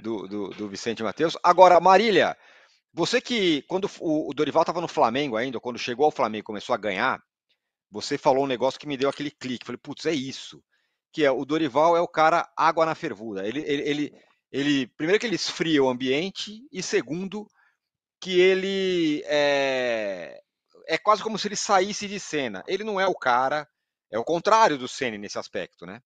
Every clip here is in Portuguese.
do, do, do Vicente Matheus. Agora, Marília, você que, quando o, o Dorival estava no Flamengo ainda, quando chegou ao Flamengo e começou a ganhar, você falou um negócio que me deu aquele clique. Falei, putz, é isso. Que é o Dorival é o cara água na fervura. Ele, ele, ele, ele primeiro que ele esfria o ambiente e segundo que ele é, é quase como se ele saísse de cena. Ele não é o cara, é o contrário do Ceni nesse aspecto, né?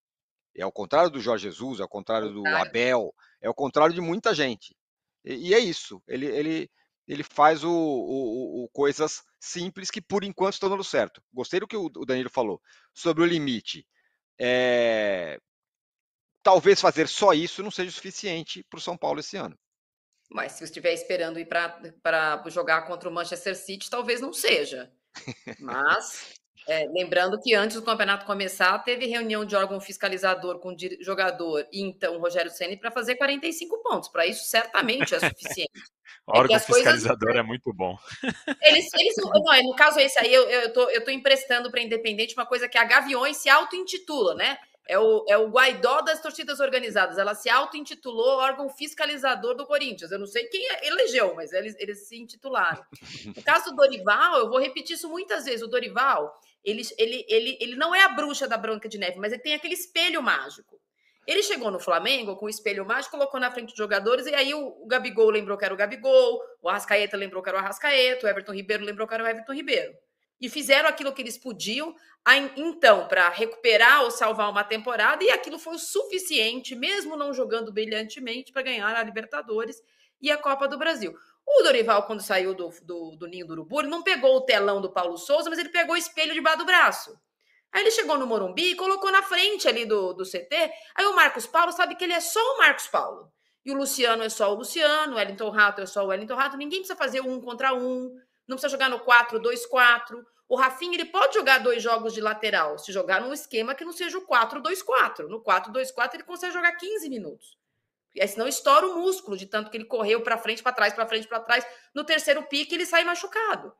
É ao contrário do Jorge Jesus, é ao contrário do Abel, é ao contrário de muita gente. E, e é isso. Ele, ele, ele faz o, o, o, coisas simples que por enquanto estão dando certo. Gostei do que o Danilo falou sobre o limite. É... Talvez fazer só isso não seja o suficiente para o São Paulo esse ano. Mas se estiver esperando ir para jogar contra o Manchester City, talvez não seja. Mas é, lembrando que antes do campeonato começar, teve reunião de órgão fiscalizador com jogador e então Rogério Ceni para fazer 45 pontos. Para isso, certamente é suficiente. órgão é fiscalizador coisas... é muito bom. Eles, eles não, é, no caso esse aí, eu, eu, tô, eu tô emprestando para Independente uma coisa que a Gaviões se auto-intitula, né? É o, é o Guaidó das torcidas organizadas. Ela se auto-intitulou órgão fiscalizador do Corinthians. Eu não sei quem elegeu, mas eles, eles se intitularam. No caso do Dorival, eu vou repetir isso muitas vezes. O Dorival, ele, ele, ele, ele não é a bruxa da Branca de Neve, mas ele tem aquele espelho mágico. Ele chegou no Flamengo com o espelho mágico, colocou na frente dos jogadores, e aí o, o Gabigol lembrou que era o Gabigol, o Arrascaeta lembrou que era o Arrascaeta, o Everton Ribeiro lembrou que era o Everton Ribeiro. E fizeram aquilo que eles podiam, então, para recuperar ou salvar uma temporada, e aquilo foi o suficiente, mesmo não jogando brilhantemente, para ganhar a Libertadores e a Copa do Brasil. O Dorival, quando saiu do, do, do ninho do urubu, ele não pegou o telão do Paulo Souza, mas ele pegou o espelho debaixo do braço. Aí ele chegou no Morumbi e colocou na frente ali do, do CT. Aí o Marcos Paulo sabe que ele é só o Marcos Paulo. E o Luciano é só o Luciano, o Wellington Rato é só o Wellington Rato. Ninguém precisa fazer um contra um, não precisa jogar no 4-2-4. O Rafinha ele pode jogar dois jogos de lateral, se jogar num esquema que não seja o 4-2-4. No 4-2-4 ele consegue jogar 15 minutos. Aí senão estoura o músculo de tanto que ele correu para frente, para trás, para frente, para trás. No terceiro pique ele sai machucado.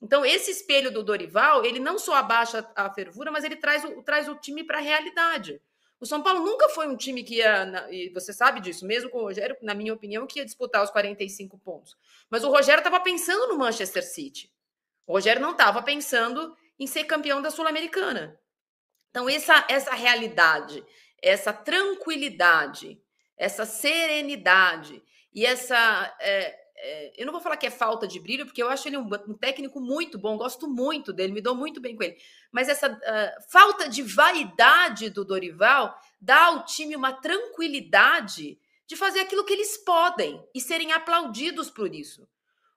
Então esse espelho do Dorival, ele não só abaixa a fervura, mas ele traz o, traz o time para a realidade. O São Paulo nunca foi um time que ia, e você sabe disso, mesmo com o Rogério, na minha opinião, que ia disputar os 45 pontos. Mas o Rogério estava pensando no Manchester City. O Rogério não estava pensando em ser campeão da Sul-Americana. Então, essa, essa realidade, essa tranquilidade essa serenidade e essa. É, é, eu não vou falar que é falta de brilho, porque eu acho ele um, um, técnico muito bom, gosto muito dele, me dou muito bem com ele. Mas essa uh, falta de vaidade do Dorival dá ao time uma tranquilidade de fazer aquilo que eles podem e serem aplaudidos por isso.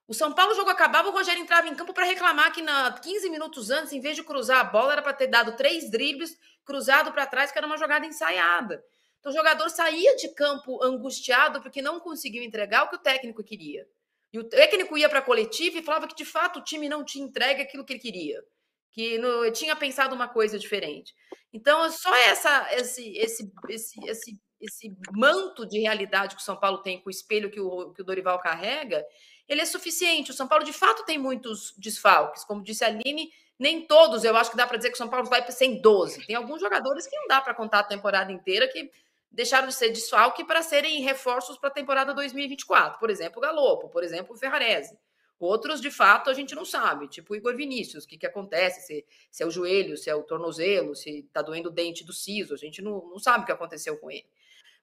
O São Paulo, o jogo acabava, o Rogério entrava em campo para reclamar que na 15 minutos antes, em vez de cruzar a bola, era para ter dado três dribles cruzado para trás, que era uma jogada ensaiada. Então, o jogador saía de campo angustiado porque não conseguiu entregar o que o técnico queria. E o técnico ia para a coletiva e falava que, de fato, o time não tinha entregue aquilo que ele queria, que não, tinha pensado uma coisa diferente. Então, é só essa, esse, esse, esse, esse, esse manto de realidade que o São Paulo tem, com o espelho que o, que o Dorival carrega, ele é suficiente. O São Paulo, de fato, tem muitos desfalques. Como disse a Aline, nem todos. Eu acho que dá para dizer que o São Paulo vai sem 12. Tem alguns jogadores que não dá para contar a temporada inteira, que deixaram de ser desfalque para serem reforços para a temporada 2024. Por exemplo, Galopo, por exemplo, Ferrarese. Outros, de fato, a gente não sabe, tipo Igor Vinícius, o que, que acontece, se, se é o joelho, se é o tornozelo, se está doendo o dente do siso, a gente não, não sabe o que aconteceu com ele.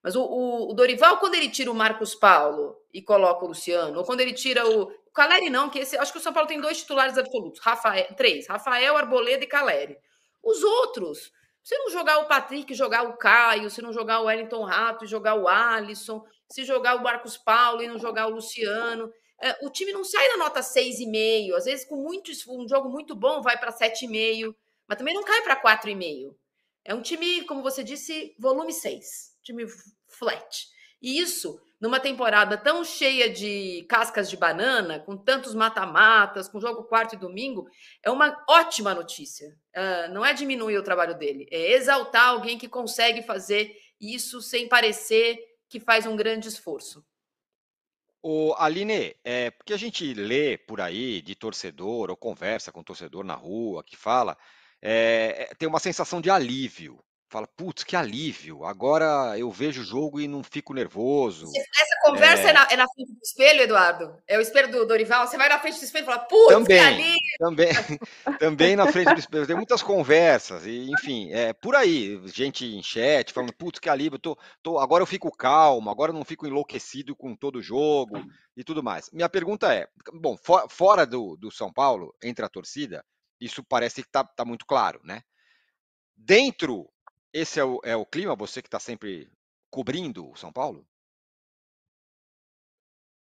Mas o, o, o, Dorival, quando ele tira o Marcos Paulo e coloca o Luciano, ou quando ele tira o. O Caleri não, que esse, acho que o São Paulo tem dois titulares absolutos, Rafael, três, Rafael, Arboleda e Caleri. Os outros, se não jogar o Patrick, jogar o Caio, se não jogar o Wellington Rato e jogar o Alisson, se jogar o Marcos Paulo e não jogar o Luciano, é, o time não sai da nota 6,5. Às vezes, com muito um jogo muito bom, vai para 7,5, mas também não cai para 4,5. É um time, como você disse, volume 6, time flat. E isso numa temporada tão cheia de cascas de banana, com tantos mata-matas, com jogo quarto e domingo, é uma ótima notícia. Uh, não é diminuir o trabalho dele, é exaltar alguém que consegue fazer isso sem parecer que faz um grande esforço. O Aline, é, porque a gente lê por aí de torcedor ou conversa com torcedor na rua que fala, é, é tem uma sensação de alívio, fala, putz, que alívio, agora eu vejo o jogo e não fico nervoso. Essa conversa é, é, na, é na, frente do espelho, Eduardo? É o espelho do Dorival? Você vai na frente do espelho e fala, putz, também, que alívio! Também, também na frente do espelho, tem muitas conversas, e, enfim, é por aí, gente em chat falando, putz, que alívio, tô, tô, agora eu fico calmo, agora eu não fico enlouquecido com todo o jogo e tudo mais. Minha pergunta é, bom, for, fora do, do São Paulo, entre a torcida, isso parece que tá, tá muito claro, né? Dentro esse é o, é o clima, você que está sempre cobrindo o São Paulo?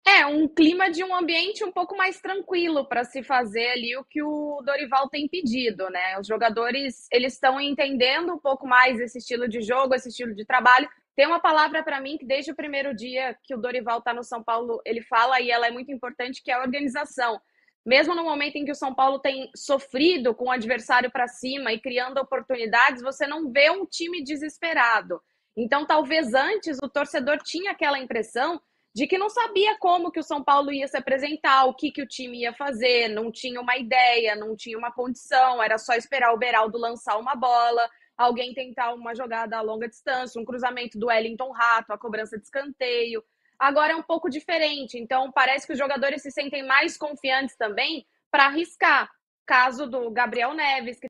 É, um clima de um ambiente um pouco mais tranquilo para se fazer ali o que o Dorival tem pedido, né? Os jogadores, eles estão entendendo um pouco mais esse estilo de jogo, esse estilo de trabalho. Tem uma palavra para mim que desde o primeiro dia que o Dorival está no São Paulo, ele fala e ela é muito importante, que é a organização mesmo no momento em que o São Paulo tem sofrido com o adversário para cima e criando oportunidades, você não vê um time desesperado. Então, talvez antes o torcedor tinha aquela impressão de que não sabia como que o São Paulo ia se apresentar, o que, que o time ia fazer, não tinha uma ideia, não tinha uma condição, era só esperar o Beraldo lançar uma bola, alguém tentar uma jogada a longa distância, um cruzamento do Wellington Rato, a cobrança de escanteio agora é um pouco diferente. Então, parece que os jogadores se sentem mais confiantes também para arriscar. Caso do Gabriel Neves, que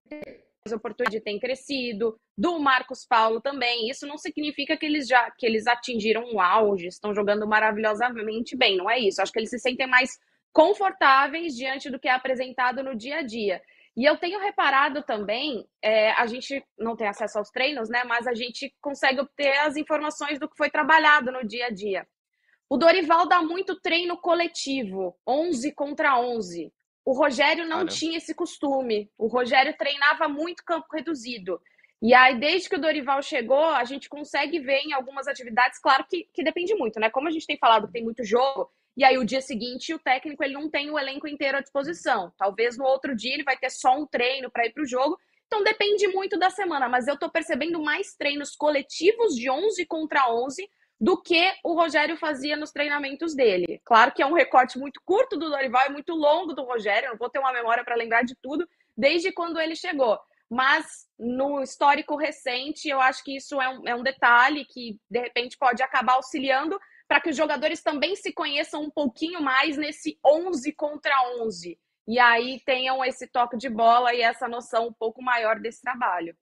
as oportunidades têm crescido, do Marcos Paulo também. Isso não significa que eles já que eles atingiram um auge, estão jogando maravilhosamente bem, não é isso. Acho que eles se sentem mais confortáveis diante do que é apresentado no dia a dia. E eu tenho reparado também, é, a gente não tem acesso aos treinos, né? Mas a gente consegue obter as informações do que foi trabalhado no dia a dia. O Dorival dá muito treino coletivo, 11 contra 11. O Rogério não Caramba. tinha esse costume. O Rogério treinava muito campo reduzido. E aí, desde que o Dorival chegou, a gente consegue ver em algumas atividades, claro que, que depende muito, né? Como a gente tem falado que tem muito jogo, e aí o dia seguinte o técnico ele não tem o elenco inteiro à disposição. Talvez no outro dia ele vai ter só um treino para ir para o jogo. Então depende muito da semana, mas eu estou percebendo mais treinos coletivos de 11 contra 11 do que o Rogério fazia nos treinamentos dele. Claro que é um recorte muito curto do Dorival e é muito longo do Rogério, não vou ter uma memória para lembrar de tudo desde quando ele chegou. Mas no histórico recente, eu acho que isso é um, é um detalhe que de repente pode acabar auxiliando para que os jogadores também se conheçam um pouquinho mais nesse 11 contra 11. E aí tenham esse toque de bola e essa noção um pouco maior desse trabalho.